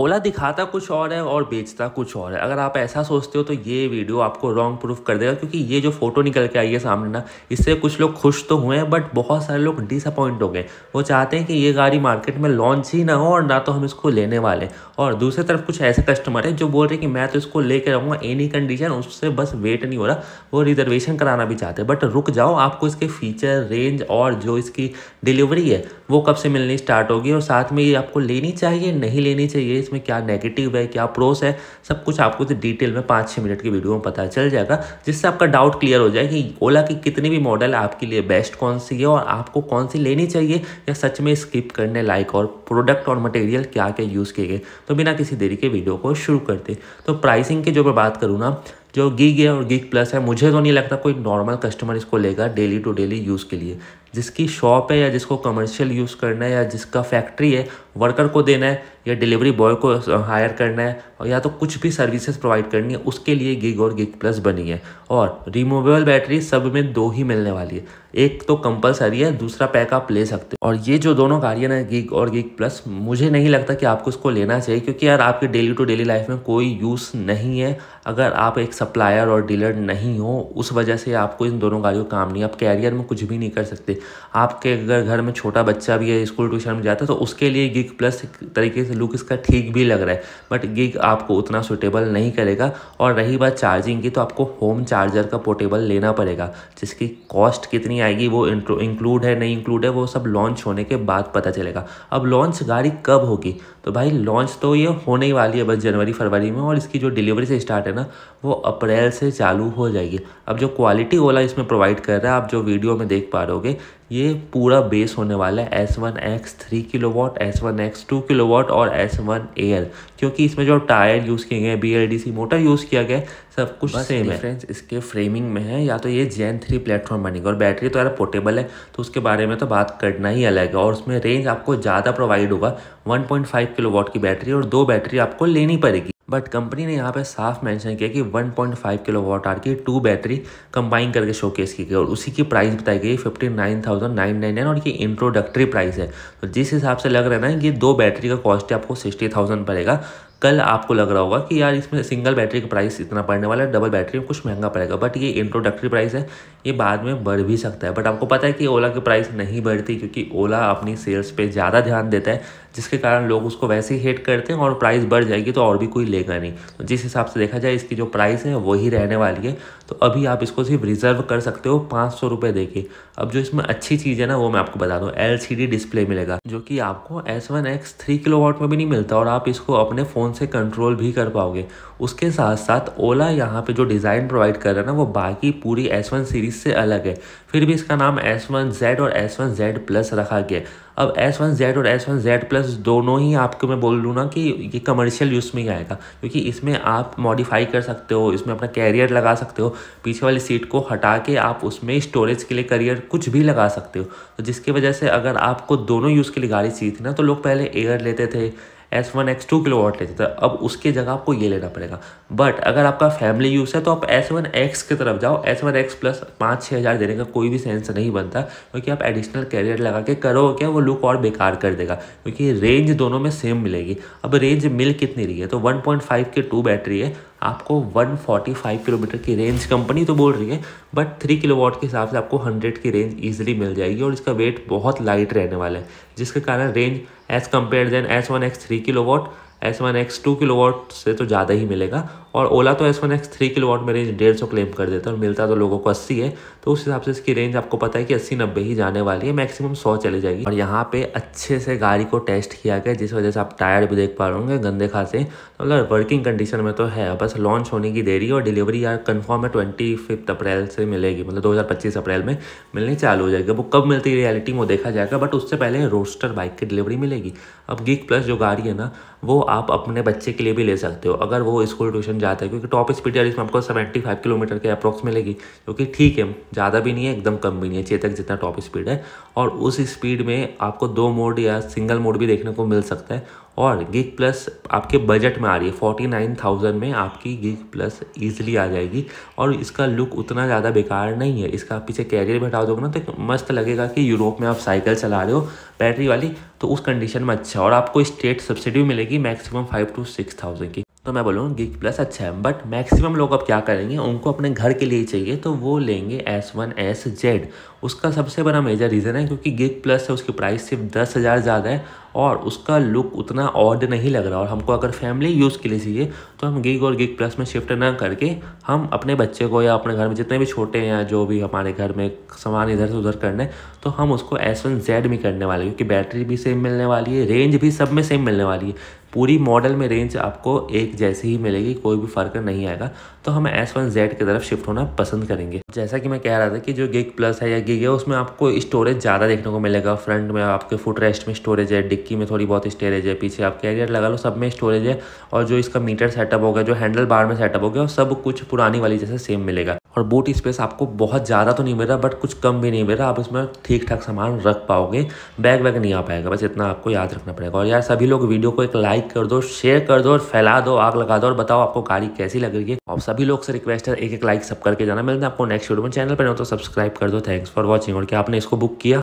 ओला दिखाता कुछ और है और बेचता कुछ और है अगर आप ऐसा सोचते हो तो ये वीडियो आपको रॉन्ग प्रूफ कर देगा क्योंकि ये जो फ़ोटो निकल के आई है सामने ना इससे कुछ लोग खुश तो हुए हैं बट बहुत सारे लोग डिसअपॉइंट हो गए वो चाहते हैं कि ये गाड़ी मार्केट में लॉन्च ही ना हो और ना तो हम इसको लेने वाले और दूसरी तरफ कुछ ऐसे कस्टमर हैं जो बोल रहे हैं कि मैं तो इसको लेके रहूँगा एनी कंडीशन उससे बस वेट नहीं हो रहा वो रिजर्वेशन कराना भी चाहते हैं बट रुक जाओ आपको इसके फीचर रेंज और जो इसकी डिलीवरी है वो कब से मिलनी स्टार्ट होगी और साथ में ये आपको लेनी चाहिए नहीं लेनी चाहिए इसमें क्या नेगेटिव है क्या प्रोस है सब कुछ आपको तो डिटेल में पाँच छः मिनट की वीडियो में पता चल जाएगा जिससे आपका डाउट क्लियर हो जाए कि ओला की कितनी भी मॉडल आपके लिए बेस्ट कौन सी है और आपको कौन सी लेनी चाहिए या सच में स्किप करने लाइक और प्रोडक्ट और मटेरियल क्या क्या यूज़ किए गए तो बिना किसी देरी के वीडियो को शुरू करते तो प्राइसिंग की जो मैं बात करूँ ना जो गिग है और गिग प्लस है मुझे तो नहीं लगता कोई नॉर्मल कस्टमर इसको लेगा डेली टू डेली यूज़ के लिए जिसकी शॉप है या जिसको कमर्शियल यूज़ करना है या जिसका फैक्ट्री है वर्कर को देना है या डिलीवरी बॉय को हायर करना है और या तो कुछ भी सर्विसेज प्रोवाइड करनी है उसके लिए गिग और गिग प्लस बनी है और रिमूवेबल बैटरी सब में दो ही मिलने वाली है एक तो कंपलसरी है दूसरा पैक आप ले सकते हो और ये जो दोनों गाड़ियाँ ना गिग और गिग प्लस मुझे नहीं लगता कि आपको इसको लेना चाहिए क्योंकि यार आपके डेली टू डेली लाइफ में कोई यूज़ नहीं है अगर आप एक सप्लायर और डीलर नहीं हो उस वजह से आपको इन दोनों गाड़ियों का काम नहीं आप कैरियर में कुछ भी नहीं कर सकते आपके अगर घर में छोटा बच्चा भी है स्कूल ट्यूशन में जाता है तो उसके लिए गिग प्लस तरीके से लुक इसका ठीक भी लग रहा है बट गिग आपको उतना सुटेबल नहीं करेगा और रही बात चार्जिंग की तो आपको होम चार्जर का पोर्टेबल लेना पड़ेगा जिसकी कॉस्ट कितनी आएगी वो इंक्लूड है नहीं इंक्लूड है वो सब लॉन्च होने के बाद पता चलेगा अब लॉन्च गाड़ी कब होगी तो भाई लॉन्च तो ये होने ही वाली है बस जनवरी फरवरी में और इसकी जो डिलीवरी से स्टार्ट है ना वो अप्रैल से चालू हो जाएगी अब जो क्वालिटी ओला इसमें प्रोवाइड कर रहा है आप जो वीडियो में देख पा रहे ये पूरा बेस होने वाला है S one X three kilowatt S one X two kilowatt और एस वन एयर क्योंकि इसमें जो टायर यूज़ किए गए हैं B L D C motor use किया गया है सब कुछ सेम है फ्रेंड्स इसके फ्रेमिंग में है या तो ये जैन थ्री प्लेटफॉर्म बनेगी और बैटरी तो यार पोर्टेबल है तो उसके बारे में तो बात करना ही अलग है और उसमें रेंज आपको ज़्यादा प्रोवाइड होगा वन पॉइंट फाइव किलोवाट की बैटरी और दो बैटरी आपको लेनी पड़ेगी बट कंपनी ने यहाँ पे साफ मेंशन किया कि 1.5 वॉट आर की टू बैटरी कंबाइन करके शोकेस की गई और उसी की प्राइस बताई गई fifty nine nine nine thousand nine और ये इंट्रोडक्टरी प्राइस है तो जिस हिसाब से लग रहा है ना ये दो बैटरी का कॉस्ट आपको सिक्सटी थाउजेंड पड़ेगा कल आपको लग रहा होगा कि यार इसमें सिंगल बैटरी का प्राइस इतना पड़ने वाला है डबल बैटरी में कुछ महंगा पड़ेगा बट ये इंट्रोडक्टरी प्राइस है ये बाद में बढ़ भी सकता है बट आपको पता है कि ओला की प्राइस नहीं बढ़ती क्योंकि ओला अपनी सेल्स पे ज़्यादा ध्यान देता है जिसके कारण लोग उसको वैसे ही हेट करते हैं और प्राइस बढ़ जाएगी तो और भी कोई लेगा नहीं तो जिस हिसाब से देखा जाए इसकी जो प्राइस है वही रहने वाली है तो अभी आप इसको सिर्फ रिजर्व कर सकते हो पाँच सौ रुपये देके अब जो इसमें अच्छी चीज़ है ना वो मैं आपको बता दूँ एल डिस्प्ले मिलेगा जो कि आपको S one X three kilowatt में भी नहीं मिलता और आप इसको अपने फ़ोन से कंट्रोल भी कर पाओगे उसके साथ साथ ओला यहाँ पे जो डिज़ाइन प्रोवाइड कर रहा है ना वो बाकी पूरी एस वन सीरीज़ से अलग है फिर भी इसका नाम एस वन जेड और एस वन जेड प्लस रखा गया अब एस वन जेड और एस वन जेड प्लस दोनों ही आपको मैं बोल लूँ ना कि ये कमर्शियल यूज़ में ही आएगा क्योंकि इसमें आप मॉडिफाई कर सकते हो इसमें अपना कैरियर लगा सकते हो पीछे वाली सीट को हटा के आप उसमें स्टोरेज के लिए करियर कुछ भी लगा सकते हो तो जिसकी वजह से अगर आपको दोनों यूज़ के लिए गाड़ी चाहिए थी ना तो लोग पहले एयर लेते थे S one X two kilowatt लेते थे तो अब उसकी जगह आपको ये लेना पड़ेगा बट अगर आपका फैमिली यूज़ है तो आप एस वन एक्स की तरफ जाओ एस वन एक्स प्लस पाँच छः हज़ार देने का कोई भी सेंस नहीं बनता क्योंकि आप एडिशनल कैरियर लगा के करो क्या वो लुक और बेकार कर देगा क्योंकि रेंज दोनों में सेम मिलेगी अब रेंज मिल कितनी रही है तो वन पॉइंट फाइव के टू बैटरी है आपको 145 किलोमीटर की रेंज कंपनी तो बोल रही है बट 3 वाट के हिसाब से आपको 100 की रेंज ईजिली मिल जाएगी और इसका वेट बहुत लाइट रहने वाला है जिसके कारण range as compare than S one X three kilowatt S one X two kilowatt से तो ज़्यादा ही मिलेगा और ओला तो S one X three kilowatt में रेंज डेढ़ सौ क्लेम कर देता है और मिलता तो लोगों को अस्सी है तो उस हिसाब से इसकी रेंज आपको पता है कि अस्सी नब्बे ही जाने वाली है मैक्सिमम सौ चली जाएगी और यहाँ पे अच्छे से गाड़ी को टेस्ट किया गया जिस वजह से आप टायर भी देख पा रहे होंगे गंदे खासे तो मतलब तो वर्किंग कंडीशन में तो है बस लॉन्च होने की देरी और डिलीवरी यार कन्फर्म है ट्वेंटी फिफ्थ अप्रैल से मिलेगी मतलब दो हज़ार पच्चीस अप्रैल में मिलनी चालू हो जाएगी वो कब मिलती है रियलिटी में देखा जाएगा बट उससे पहले रोस्टर बाइक की डिलीवरी मिलेगी अब गिग प्लस जो गाड़ी है ना वो आप अपने बच्चे के लिए भी ले सकते हो अगर वो स्कूल ट्यूशन जाता है क्योंकि टॉप स्पीड यार इसमें आपको सेवेंटी फाइव किलोमीटर के अप्रॉक्स मिलेगी जो कि ठीक है ज़्यादा भी नहीं है एकदम कम भी नहीं है चेतक जितना टॉप स्पीड है और उस स्पीड में आपको दो मोड या सिंगल मोड भी देखने को मिल सकता है और गिग प्लस आपके बजट में आ रही है फोर्टी नाइन थाउजेंड में आपकी गिग प्लस ईजिली आ जाएगी और इसका लुक उतना ज़्यादा बेकार नहीं है इसका पीछे कैरियर बैठा दोगे ना तो मस्त लगेगा कि यूरोप में आप साइकिल चला रहे हो बैटरी वाली तो उस कंडीशन में अच्छा और आपको स्टेट सब्सिडी मिलेगी maximum five to six thousand की तो मैं बोलूँगा गिग प्लस अच्छा है बट मैक्सिमम लोग अब क्या करेंगे उनको अपने घर के लिए चाहिए तो वो लेंगे एस वन एस जेड उसका सबसे बड़ा मेजर रीज़न है क्योंकि गिग प्लस है उसकी प्राइस सिर्फ दस हज़ार ज़्यादा है और उसका लुक उतना ऑड नहीं लग रहा और हमको अगर फैमिली यूज़ के लिए चाहिए तो हम गिग और गिग प्लस में शिफ्ट ना करके हम अपने बच्चे को या अपने घर में जितने भी छोटे हैं या जो भी हमारे घर में सामान इधर से उधर करना है तो हम उसको एस वन जेड में करने वाले क्योंकि बैटरी भी सेम मिलने वाली है रेंज भी सब में सेम मिलने वाली है पूरी मॉडल में रेंज आपको एक जैसे ही मिलेगी कोई भी फ़र्क नहीं आएगा तो हम एस वन जेड की तरफ शिफ्ट होना पसंद करेंगे जैसा कि मैं कह रहा था कि जो गिग प्लस है या गिग है उसमें आपको स्टोरेज ज़्यादा देखने को मिलेगा फ्रंट में आपके फुट रेस्ट में स्टोरेज है डिक्की में थोड़ी बहुत स्टोरेज है पीछे आप कैरियर लगा लो सब में स्टोरेज है और जो इसका मीटर सेटअप होगा जो हैंडल बार में सेटअप हो गया सब कुछ पुरानी वाली जैसे सेम मिलेगा और बूट स्पेस आपको बहुत ज़्यादा तो नहीं मिल रहा बट कुछ कम भी नहीं मिल रहा आप इसमें ठीक ठाक सामान रख पाओगे बैग वैग नहीं आ पाएगा बस इतना आपको याद रखना पड़ेगा और यार सभी लोग वीडियो को एक लाइक कर दो शेयर कर दो और फैला दो आग लगा दो और बताओ आपको गाड़ी कैसी लग रही है और सभी लोग से रिक्वेस्ट है एक एक लाइक सब करके जाना मिलते हैं आपको नेक्स्ट वीडियो में चैनल पर हो तो सब्सक्राइब कर दो थैंक्स फॉर वॉचिंग और क्या आपने इसको बुक किया